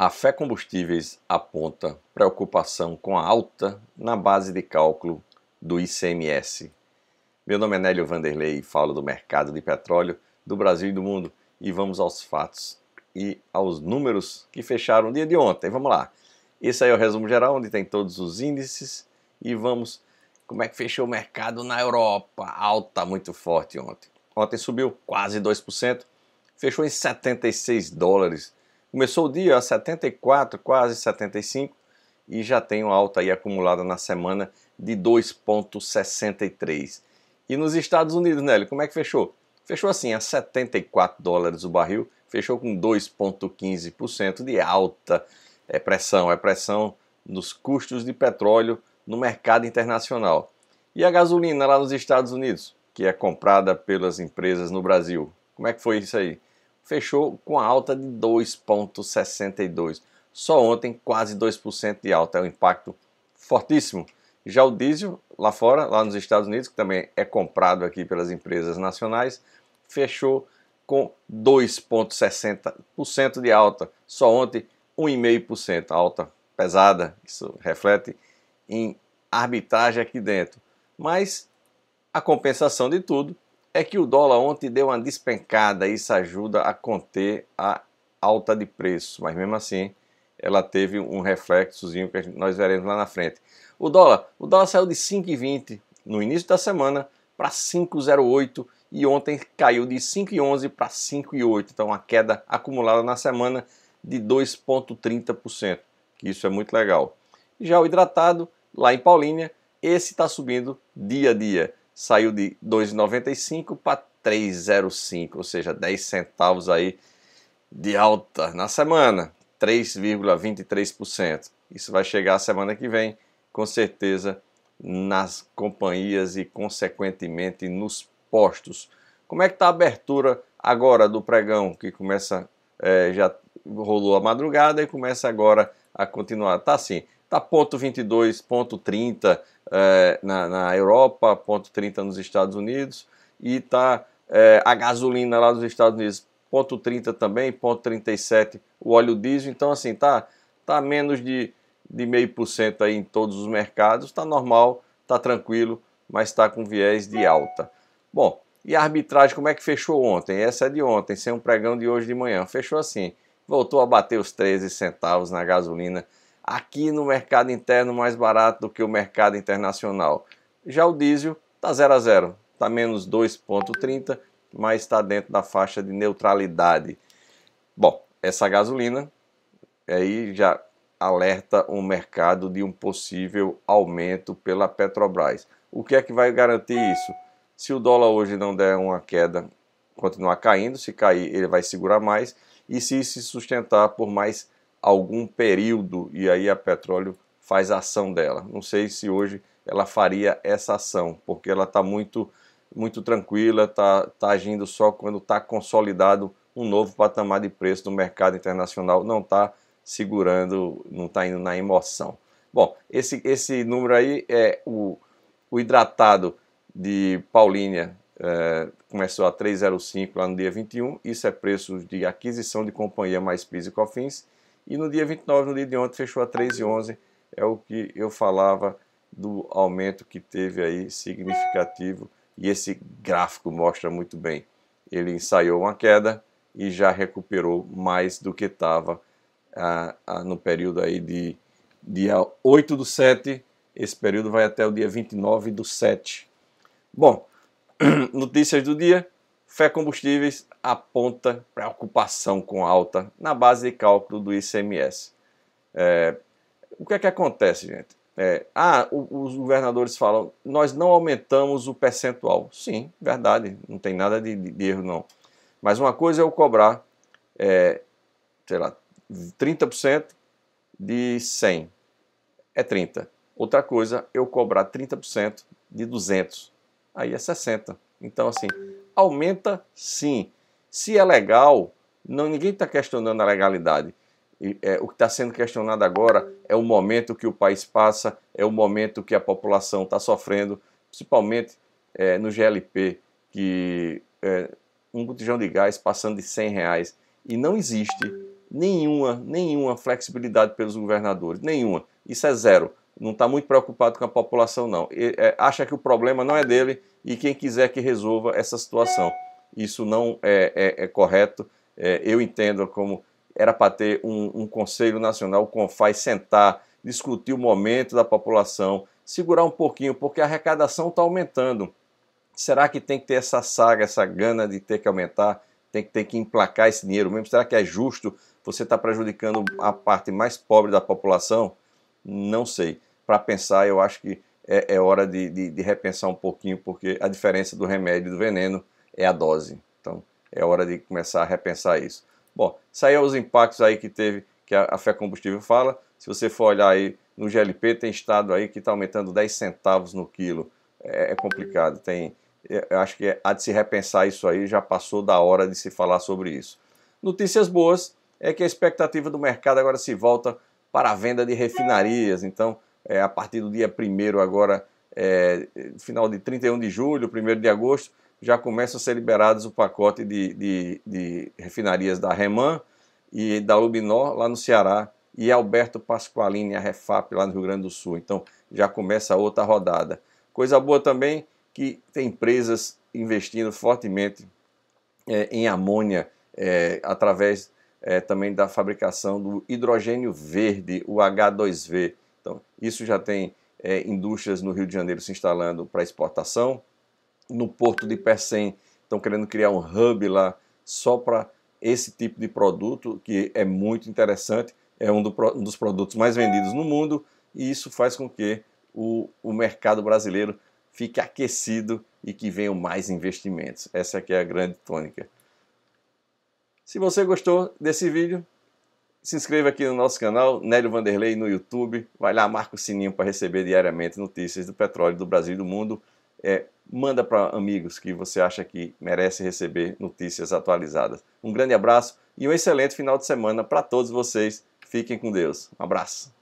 A Fé Combustíveis aponta preocupação com a alta na base de cálculo do ICMS. Meu nome é Nélio Vanderlei, e falo do mercado de petróleo do Brasil e do mundo e vamos aos fatos e aos números que fecharam o dia de ontem. Vamos lá. Esse aí é o resumo geral onde tem todos os índices e vamos como é que fechou o mercado na Europa. Alta muito forte ontem. Ontem subiu quase 2%, fechou em 76 dólares Começou o dia a 74, quase 75 e já tem uma alta aí acumulada na semana de 2.63. E nos Estados Unidos, Nelly, como é que fechou? Fechou assim a 74 dólares o barril, fechou com 2.15% de alta. É pressão, é pressão nos custos de petróleo no mercado internacional. E a gasolina lá nos Estados Unidos, que é comprada pelas empresas no Brasil. Como é que foi isso aí? fechou com a alta de 2,62%. Só ontem, quase 2% de alta, é um impacto fortíssimo. Já o diesel, lá fora, lá nos Estados Unidos, que também é comprado aqui pelas empresas nacionais, fechou com 2,60% de alta. Só ontem, 1,5% alta pesada. Isso reflete em arbitragem aqui dentro. Mas a compensação de tudo é que o dólar ontem deu uma despencada, isso ajuda a conter a alta de preço, mas mesmo assim ela teve um reflexozinho que nós veremos lá na frente. O dólar, o dólar saiu de 5,20 no início da semana para 5,08 e ontem caiu de 5,11 para 5,8, então uma queda acumulada na semana de 2,30%, que isso é muito legal. Já o hidratado, lá em Paulínia, esse está subindo dia a dia saiu de 2,95 para 3,05, ou seja, 10 centavos aí de alta na semana, 3,23%. Isso vai chegar a semana que vem, com certeza, nas companhias e, consequentemente, nos postos. Como é que está a abertura agora do pregão, que começa, é, já rolou a madrugada e começa agora a continuar? Está assim, está ponto 22, ponto 30 é, eh, na, na Europa, ponto 30 nos Estados Unidos e está é, eh, a gasolina lá nos Estados Unidos, ponto 30 também, ponto 37 o óleo diesel. Então, assim, tá, tá menos de, de 0,5% aí em todos os mercados, está normal, está tranquilo, mas está com viés de alta. Bom, e a arbitragem, como é que fechou ontem? Essa é de ontem, sem um pregão de hoje de manhã. Fechou assim, voltou a bater os 13 centavos na gasolina aqui no mercado interno mais barato do que o mercado internacional. Já o diesel está 0 a 0, está menos 2,30, mas está dentro da faixa de neutralidade. Bom, essa gasolina aí já alerta o mercado de um possível aumento pela Petrobras. O que é que vai garantir isso? Se o dólar hoje não der uma queda, continuar caindo, se cair, ele vai segurar mais, e se se sustentar por mais algum período e aí a petróleo faz a ação dela. Não sei se hoje ela faria essa ação, porque ela está muito, muito tranquila, está tá agindo só quando está consolidado um novo patamar de preço no mercado internacional, não está segurando, não está indo na emoção. Bom, esse, esse número aí é o, o hidratado de Paulínia, é, começou a 3,05 lá no dia 21, isso é preço de aquisição de companhia mais PIS e COFINS, e no dia 29, no dia de ontem, fechou a 3,11. É o que eu falava do aumento que teve aí significativo. E esse gráfico mostra muito bem. Ele ensaiou uma queda e já recuperou mais do que estava ah, ah, no período aí de dia 8 do 7. Esse período vai até o dia 29 do 7. Bom, notícias do dia. Fé Combustíveis aponta preocupação com alta na base de cálculo do ICMS. É, o que é que acontece, gente? É, ah, os governadores falam, nós não aumentamos o percentual. Sim, verdade, não tem nada de, de erro não. Mas uma coisa é eu cobrar, é, sei lá, 30% de 100 é 30. Outra coisa, eu cobrar 30% de 200, aí é 60. Então, assim, aumenta sim. Se é legal, não, ninguém está questionando a legalidade. E, é, o que está sendo questionado agora é o momento que o país passa, é o momento que a população está sofrendo, principalmente é, no GLP, que é, um botijão de gás passando de 100 reais. E não existe nenhuma, nenhuma flexibilidade pelos governadores, nenhuma. Isso é zero não está muito preocupado com a população, não. Ele, é, acha que o problema não é dele e quem quiser que resolva essa situação. Isso não é, é, é correto. É, eu entendo como era para ter um, um, Conselho Nacional, o CONFAI, sentar, discutir o momento da população, segurar um pouquinho, porque a arrecadação está aumentando. Será que tem que ter essa saga, essa gana de ter que aumentar? Tem que ter que emplacar esse dinheiro mesmo? Será que é justo você estar tá prejudicando a parte mais pobre da população? Não sei para pensar, eu acho que é, é hora de, de, de, repensar um pouquinho, porque a diferença do remédio e do veneno é a dose. Então, é hora de começar a repensar isso. Bom, saiu é os impactos aí que teve, que a, a Fé Combustível fala. Se você for olhar aí no GLP, tem estado aí que está aumentando 10 centavos no quilo. É, é complicado, tem... É, eu acho que é há de se repensar isso aí, já passou da hora de se falar sobre isso. Notícias boas é que a expectativa do mercado agora se volta para a venda de refinarias. Então, é, a partir do dia 1 agora, é, final de 31 de julho, 1 de agosto, já começam a ser liberados o pacote de, de, de refinarias da Reman e da Lubinor, lá no Ceará, e Alberto Pasqualini, a Refap, lá no Rio Grande do Sul. Então, já começa a outra rodada. Coisa boa também que tem empresas investindo fortemente é, em amônia, é, através é, também da fabricação do hidrogênio verde, o H2V. Então, isso já tem é, indústrias no Rio de Janeiro se instalando para exportação. No porto de Pecém estão querendo criar um hub lá só para esse tipo de produto, que é muito interessante, é um, do, um, dos produtos mais vendidos no mundo, e isso faz com que o, o mercado brasileiro fique aquecido e que venham mais investimentos. Essa aqui é a grande tônica. Se você gostou desse vídeo, se inscreva aqui no nosso canal, Nélio Vanderlei, no YouTube. Vai lá, marca o sininho para receber diariamente notícias do petróleo do Brasil e do mundo. É, manda para amigos que você acha que merece receber notícias atualizadas. Um grande abraço e um excelente final de semana para todos vocês. Fiquem com Deus. Um abraço.